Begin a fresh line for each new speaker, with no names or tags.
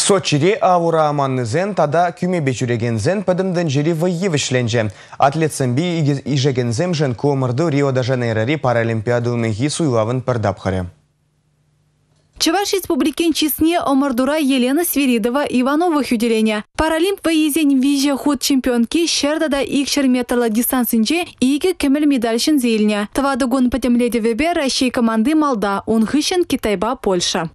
Сочире аура зен тада күмебе зен пәдімден жері вайевішленже. Атлет ижегензем жен көмірді Рио-да-Жанейрари Паралимпиаду меги суйлавын пірдапқыры.
Чеваш республикен чесне омардура Елена Свиридова Иванова хюделене. Паралимп вейзен виже худ чемпионки шердада икшер метрла дистанцинче иге кемел медальшин зейлне. гон патемледе вебе ращей команды Малда, он Китайба, Польша.